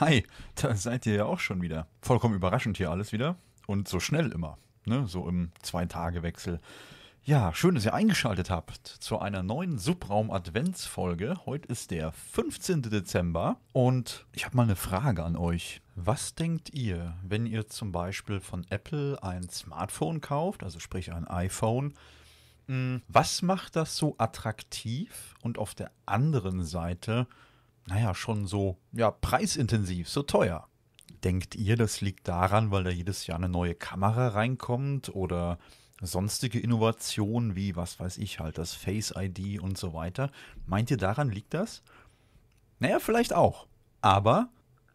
Hi, da seid ihr ja auch schon wieder. Vollkommen überraschend hier alles wieder und so schnell immer, ne? so im Zwei-Tage-Wechsel. Ja, schön, dass ihr eingeschaltet habt zu einer neuen Subraum-Adventsfolge. Heute ist der 15. Dezember und ich habe mal eine Frage an euch. Was denkt ihr, wenn ihr zum Beispiel von Apple ein Smartphone kauft, also sprich ein iPhone, hm, was macht das so attraktiv und auf der anderen Seite naja, schon so ja, preisintensiv, so teuer. Denkt ihr, das liegt daran, weil da jedes Jahr eine neue Kamera reinkommt oder sonstige Innovationen wie, was weiß ich halt, das Face ID und so weiter? Meint ihr, daran liegt das? Naja, vielleicht auch. Aber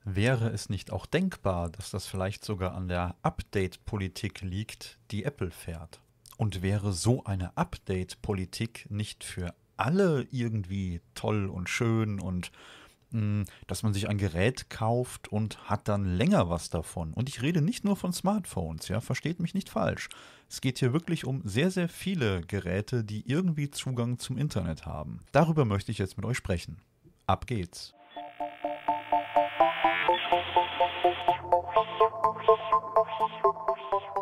wäre es nicht auch denkbar, dass das vielleicht sogar an der Update-Politik liegt, die Apple fährt? Und wäre so eine Update-Politik nicht für alle irgendwie toll und schön und mm, dass man sich ein Gerät kauft und hat dann länger was davon. Und ich rede nicht nur von Smartphones, ja, versteht mich nicht falsch. Es geht hier wirklich um sehr, sehr viele Geräte, die irgendwie Zugang zum Internet haben. Darüber möchte ich jetzt mit euch sprechen. Ab geht's. Musik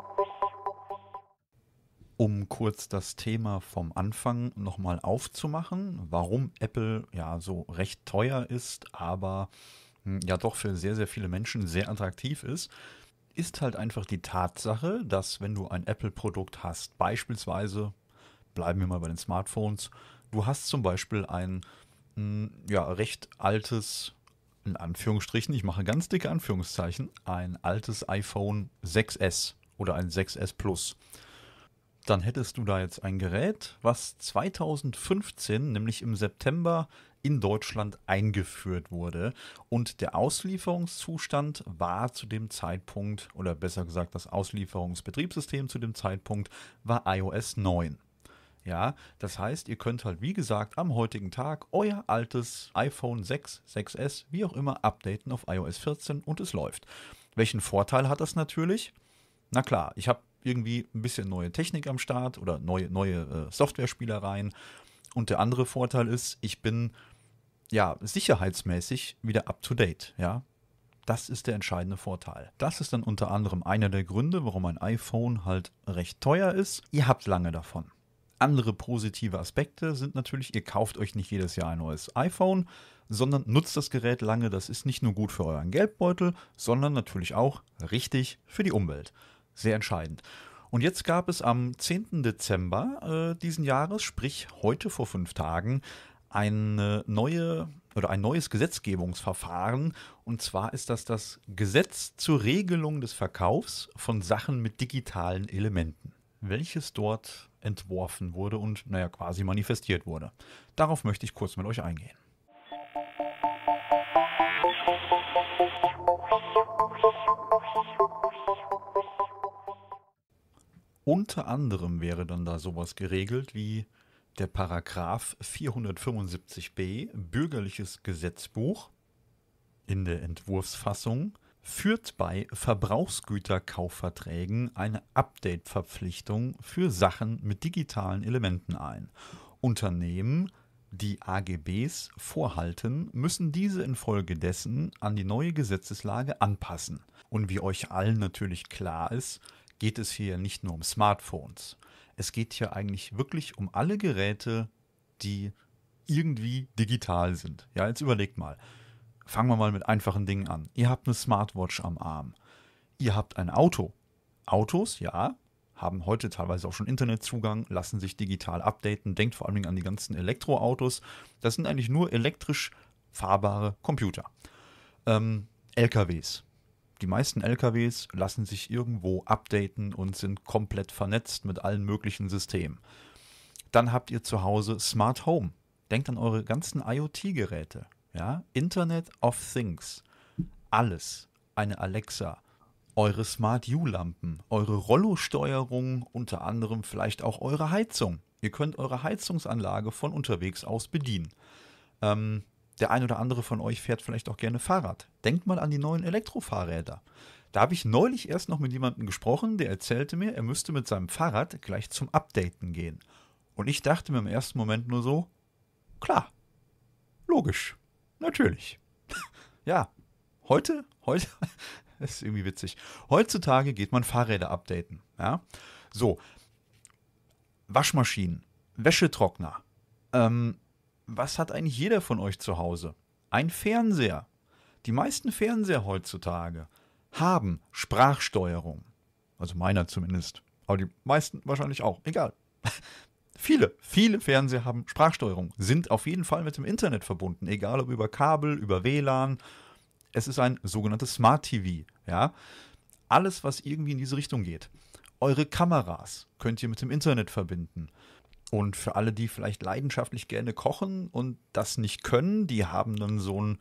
um kurz das Thema vom Anfang nochmal aufzumachen, warum Apple ja so recht teuer ist, aber hm, ja doch für sehr, sehr viele Menschen sehr attraktiv ist, ist halt einfach die Tatsache, dass wenn du ein Apple-Produkt hast, beispielsweise, bleiben wir mal bei den Smartphones, du hast zum Beispiel ein hm, ja, recht altes, in Anführungsstrichen, ich mache ganz dicke Anführungszeichen, ein altes iPhone 6S oder ein 6S Plus dann hättest du da jetzt ein Gerät, was 2015, nämlich im September, in Deutschland eingeführt wurde. Und der Auslieferungszustand war zu dem Zeitpunkt, oder besser gesagt, das Auslieferungsbetriebssystem zu dem Zeitpunkt war iOS 9. Ja, das heißt, ihr könnt halt, wie gesagt, am heutigen Tag euer altes iPhone 6, 6S, wie auch immer, updaten auf iOS 14 und es läuft. Welchen Vorteil hat das natürlich? Na klar, ich habe irgendwie ein bisschen neue Technik am Start oder neue, neue äh, Software-Spielereien. Und der andere Vorteil ist, ich bin ja sicherheitsmäßig wieder up to date. Ja, das ist der entscheidende Vorteil. Das ist dann unter anderem einer der Gründe, warum ein iPhone halt recht teuer ist. Ihr habt lange davon. Andere positive Aspekte sind natürlich, ihr kauft euch nicht jedes Jahr ein neues iPhone, sondern nutzt das Gerät lange. Das ist nicht nur gut für euren Geldbeutel, sondern natürlich auch richtig für die Umwelt sehr entscheidend. Und jetzt gab es am 10. Dezember äh, diesen Jahres, sprich heute vor fünf Tagen, eine neue oder ein neues Gesetzgebungsverfahren. Und zwar ist das das Gesetz zur Regelung des Verkaufs von Sachen mit digitalen Elementen, welches dort entworfen wurde und, naja, quasi manifestiert wurde. Darauf möchte ich kurz mit euch eingehen. Musik unter anderem wäre dann da sowas geregelt wie der Paragraph 475b Bürgerliches Gesetzbuch in der Entwurfsfassung führt bei Verbrauchsgüterkaufverträgen eine Update-Verpflichtung für Sachen mit digitalen Elementen ein. Unternehmen, die AGBs vorhalten, müssen diese infolgedessen an die neue Gesetzeslage anpassen. Und wie euch allen natürlich klar ist, geht es hier nicht nur um Smartphones. Es geht hier eigentlich wirklich um alle Geräte, die irgendwie digital sind. Ja, jetzt überlegt mal. Fangen wir mal mit einfachen Dingen an. Ihr habt eine Smartwatch am Arm. Ihr habt ein Auto. Autos, ja, haben heute teilweise auch schon Internetzugang, lassen sich digital updaten. Denkt vor allem an die ganzen Elektroautos. Das sind eigentlich nur elektrisch fahrbare Computer. Ähm, LKWs die meisten LKWs lassen sich irgendwo updaten und sind komplett vernetzt mit allen möglichen Systemen. Dann habt ihr zu Hause Smart Home. Denkt an eure ganzen IoT-Geräte. Ja? Internet of Things. Alles. Eine Alexa. Eure Smart U-Lampen. Eure Rollo-Steuerung. Unter anderem vielleicht auch eure Heizung. Ihr könnt eure Heizungsanlage von unterwegs aus bedienen. Ähm, der ein oder andere von euch fährt vielleicht auch gerne Fahrrad. Denkt mal an die neuen Elektrofahrräder. Da habe ich neulich erst noch mit jemandem gesprochen, der erzählte mir, er müsste mit seinem Fahrrad gleich zum Updaten gehen. Und ich dachte mir im ersten Moment nur so, klar, logisch, natürlich. ja, heute, heute, ist irgendwie witzig. Heutzutage geht man Fahrräder updaten. Ja? So, Waschmaschinen, Wäschetrockner, ähm, was hat eigentlich jeder von euch zu Hause? Ein Fernseher. Die meisten Fernseher heutzutage haben Sprachsteuerung. Also meiner zumindest. Aber die meisten wahrscheinlich auch. Egal. viele, viele Fernseher haben Sprachsteuerung, sind auf jeden Fall mit dem Internet verbunden, egal ob über Kabel, über WLAN. Es ist ein sogenanntes Smart TV, ja? Alles, was irgendwie in diese Richtung geht. Eure Kameras könnt ihr mit dem Internet verbinden. Und für alle, die vielleicht leidenschaftlich gerne kochen und das nicht können, die haben dann so ein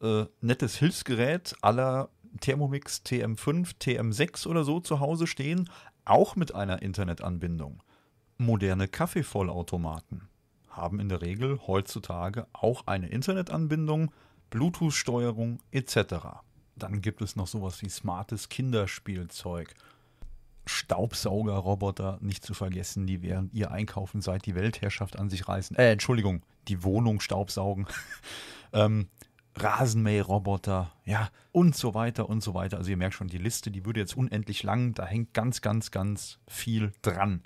äh, nettes Hilfsgerät aller Thermomix TM5, TM6 oder so zu Hause stehen, auch mit einer Internetanbindung. Moderne Kaffeevollautomaten haben in der Regel heutzutage auch eine Internetanbindung, Bluetooth-Steuerung etc. Dann gibt es noch sowas wie smartes Kinderspielzeug Staubsaugerroboter nicht zu vergessen, die während ihr einkaufen seid, die Weltherrschaft an sich reißen. Äh, Entschuldigung, die Wohnung staubsaugen. ähm, Rasenmäherroboter, ja, und so weiter und so weiter. Also ihr merkt schon, die Liste, die würde jetzt unendlich lang, da hängt ganz, ganz, ganz viel dran.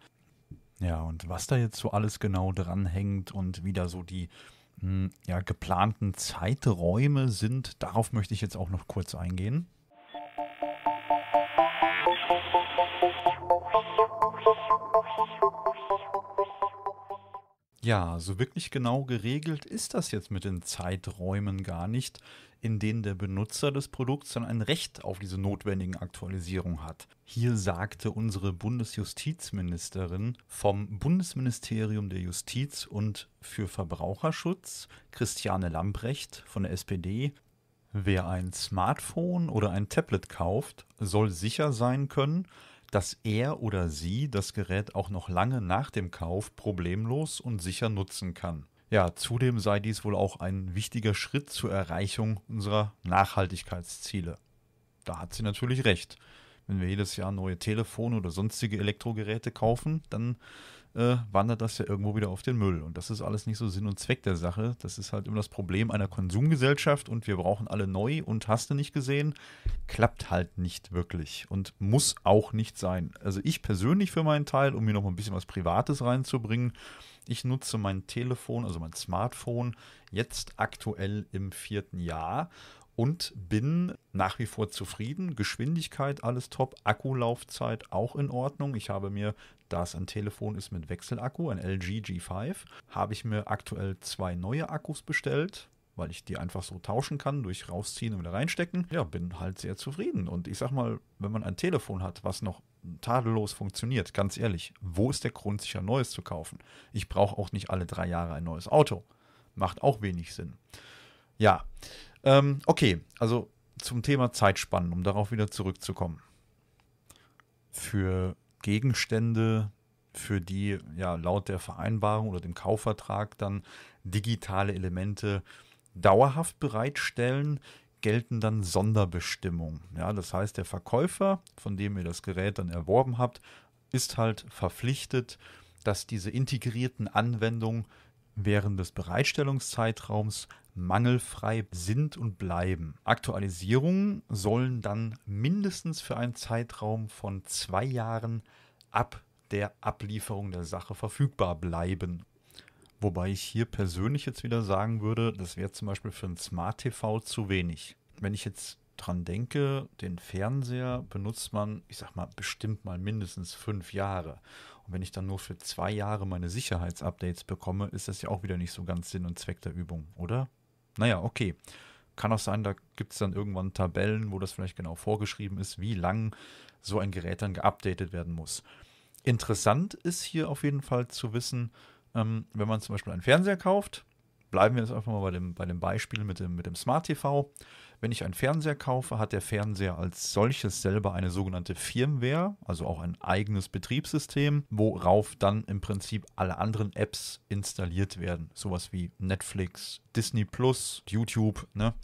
Ja, und was da jetzt so alles genau dran hängt und wieder so die mh, hm, ja, geplanten Zeiträume sind, darauf möchte ich jetzt auch noch kurz eingehen. Ja, so wirklich genau geregelt ist das jetzt mit den Zeiträumen gar nicht, in denen der Benutzer des Produkts dann ein Recht auf diese notwendigen Aktualisierungen hat. Hier sagte unsere Bundesjustizministerin vom Bundesministerium der Justiz und für Verbraucherschutz, Christiane Lamprecht von der SPD, wer ein Smartphone oder ein Tablet kauft, soll sicher sein können, dass er oder sie das Gerät auch noch lange nach dem Kauf problemlos und sicher nutzen kann. Ja, zudem sei dies wohl auch ein wichtiger Schritt zur Erreichung unserer Nachhaltigkeitsziele. Da hat sie natürlich recht. Wenn wir jedes Jahr neue Telefone oder sonstige Elektrogeräte kaufen, dann äh, wandert das ja irgendwo wieder auf den Müll. Und das ist alles nicht so Sinn und Zweck der Sache. Das ist halt immer das Problem einer Konsumgesellschaft und wir brauchen alle neu und hast du nicht gesehen, klappt halt nicht wirklich und muss auch nicht sein. Also ich persönlich für meinen Teil, um mir noch mal ein bisschen was Privates reinzubringen, ich nutze mein Telefon, also mein Smartphone, jetzt aktuell im vierten Jahr und bin nach wie vor zufrieden. Geschwindigkeit alles top, Akkulaufzeit auch in Ordnung. Ich habe mir da es ein Telefon ist mit Wechselakku, ein LG G5, habe ich mir aktuell zwei neue Akkus bestellt, weil ich die einfach so tauschen kann, durch rausziehen und wieder reinstecken. Ja, bin halt sehr zufrieden. Und ich sag mal, wenn man ein Telefon hat, was noch tadellos funktioniert, ganz ehrlich, wo ist der Grund, sich ein neues zu kaufen? Ich brauche auch nicht alle drei Jahre ein neues Auto. Macht auch wenig Sinn. Ja, ähm, okay, also zum Thema Zeitspannen, um darauf wieder zurückzukommen. Für Gegenstände, für die ja laut der Vereinbarung oder dem Kaufvertrag dann digitale Elemente dauerhaft bereitstellen, gelten dann Sonderbestimmungen. Ja, das heißt, der Verkäufer, von dem ihr das Gerät dann erworben habt, ist halt verpflichtet, dass diese integrierten Anwendungen während des Bereitstellungszeitraums mangelfrei sind und bleiben. Aktualisierungen sollen dann mindestens für einen Zeitraum von zwei Jahren ab der Ablieferung der Sache verfügbar bleiben. Wobei ich hier persönlich jetzt wieder sagen würde, das wäre zum Beispiel für ein Smart TV zu wenig. Wenn ich jetzt dran denke, den Fernseher benutzt man, ich sag mal, bestimmt mal mindestens fünf Jahre. Und wenn ich dann nur für zwei Jahre meine Sicherheitsupdates bekomme, ist das ja auch wieder nicht so ganz Sinn und Zweck der Übung, oder? Naja, okay. Kann auch sein, da gibt es dann irgendwann Tabellen, wo das vielleicht genau vorgeschrieben ist, wie lang so ein Gerät dann geupdatet werden muss. Interessant ist hier auf jeden Fall zu wissen, ähm, wenn man zum Beispiel einen Fernseher kauft, bleiben wir jetzt einfach mal bei dem, bei dem Beispiel mit dem, mit dem Smart TV. Wenn ich einen Fernseher kaufe, hat der Fernseher als solches selber eine sogenannte Firmware, also auch ein eigenes Betriebssystem, worauf dann im Prinzip alle anderen Apps installiert werden. Sowas wie Netflix, Disney Plus, YouTube, ne?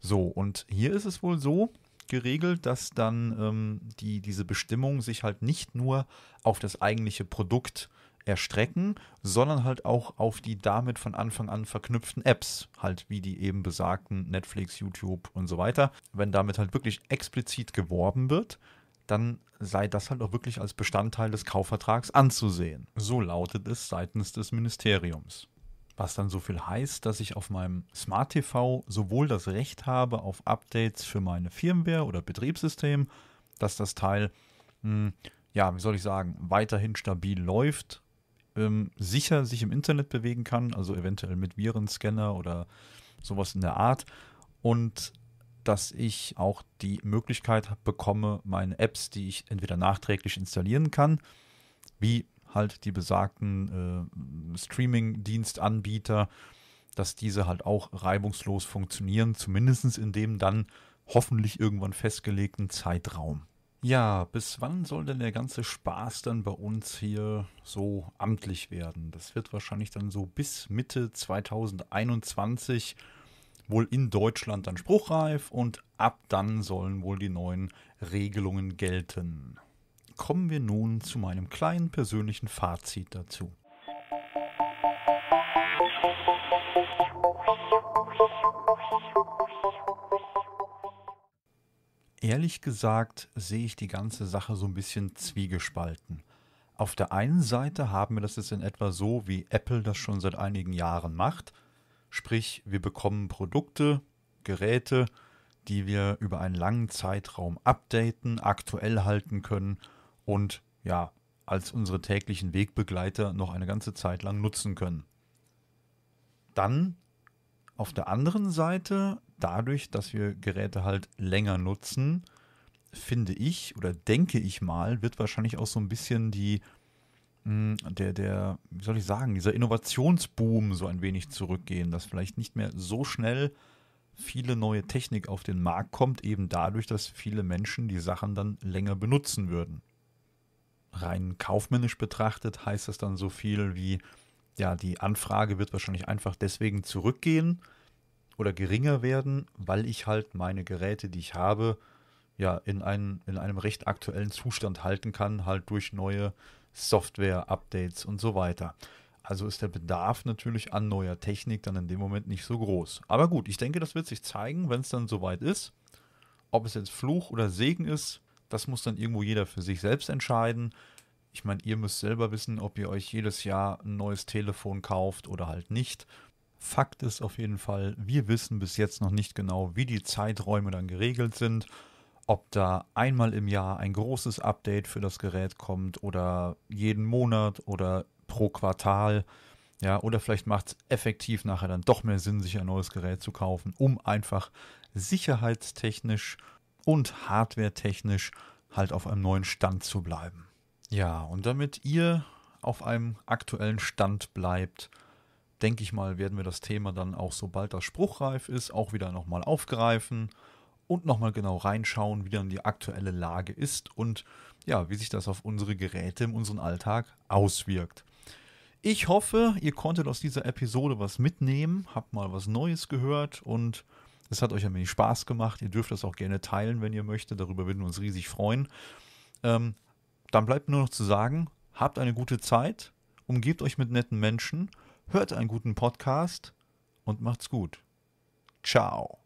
So, und hier ist es wohl so, geregelt, dass dann ähm, die, diese Bestimmung sich halt nicht nur auf das eigentliche Produkt äh, erstrecken, sondern halt auch auf die damit von Anfang an verknüpften Apps, halt wie die eben besagten Netflix, YouTube und so weiter. Wenn damit halt wirklich explizit geworben wird, dann sei das halt auch wirklich als Bestandteil des Kaufvertrags anzusehen. So lautet es seitens des Ministeriums. Was dann so viel heißt, dass ich auf meinem Smart TV sowohl das Recht habe auf Updates für meine Firmware oder Betriebssystem, dass das Teil, mh, hm, ja, wie soll ich sagen, weiterhin stabil läuft, ähm, sicher sich im Internet bewegen kann, also eventuell mit Virenscanner oder sowas in der Art. Und dass ich auch die Möglichkeit bekomme, meine Apps, die ich entweder nachträglich installieren kann, wie halt die besagten äh, Streaming-Dienstanbieter, dass diese halt auch reibungslos funktionieren, zumindest in dem dann hoffentlich irgendwann festgelegten Zeitraum. Ja, bis wann soll denn der ganze Spaß dann bei uns hier so amtlich werden? Das wird wahrscheinlich dann so bis Mitte 2021 wohl in Deutschland dann spruchreif und ab dann sollen wohl die neuen Regelungen gelten. Kommen wir nun zu meinem kleinen persönlichen Fazit dazu. Ehrlich gesagt sehe ich die ganze Sache so ein bisschen zwiegespalten. Auf der einen Seite haben wir das jetzt in etwa so, wie Apple das schon seit einigen Jahren macht. Sprich, wir bekommen Produkte, Geräte, die wir über einen langen Zeitraum updaten, aktuell halten können und ja, als unsere täglichen Wegbegleiter noch eine ganze Zeit lang nutzen können. Dann auf der anderen Seite dadurch, dass wir Geräte halt länger nutzen, finde ich oder denke ich mal, wird wahrscheinlich auch so ein bisschen die, hm, der, der, wie soll ich sagen, dieser Innovationsboom so ein wenig zurückgehen, dass vielleicht nicht mehr so schnell viele neue Technik auf den Markt kommt, eben dadurch, dass viele Menschen die Sachen dann länger benutzen würden. Rein kaufmännisch betrachtet heißt das dann so viel wie, ja, die Anfrage wird wahrscheinlich einfach deswegen zurückgehen, oder geringer werden, weil ich halt meine Geräte, die ich habe, ja, in, einen, in einem recht aktuellen Zustand halten kann, halt durch neue Software-Updates und so weiter. Also ist der Bedarf natürlich an neuer Technik dann in dem Moment nicht so groß. Aber gut, ich denke, das wird sich zeigen, wenn es dann soweit ist. Ob es jetzt Fluch oder Segen ist, das muss dann irgendwo jeder für sich selbst entscheiden. Ich meine, ihr müsst selber wissen, ob ihr euch jedes Jahr ein neues Telefon kauft oder halt nicht. Fakt ist auf jeden Fall, wir wissen bis jetzt noch nicht genau, wie die Zeiträume dann geregelt sind, ob da einmal im Jahr ein großes Update für das Gerät kommt oder jeden Monat oder pro Quartal. Ja, oder vielleicht macht es effektiv nachher dann doch mehr Sinn, sich ein neues Gerät zu kaufen, um einfach sicherheitstechnisch und hardwaretechnisch halt auf einem neuen Stand zu bleiben. Ja, und damit ihr auf einem aktuellen Stand bleibt, denke ich mal, werden wir das Thema dann auch, sobald das spruchreif ist, auch wieder nochmal aufgreifen und nochmal genau reinschauen, wie dann die aktuelle Lage ist und ja, wie sich das auf unsere Geräte in unseren Alltag auswirkt. Ich hoffe, ihr konntet aus dieser Episode was mitnehmen, habt mal was Neues gehört und es hat euch ein wenig Spaß gemacht. Ihr dürft das auch gerne teilen, wenn ihr möchtet. Darüber würden wir uns riesig freuen. Ähm, dann bleibt nur noch zu sagen, habt eine gute Zeit, umgebt euch mit netten Menschen hört einen guten Podcast und macht's gut. Ciao.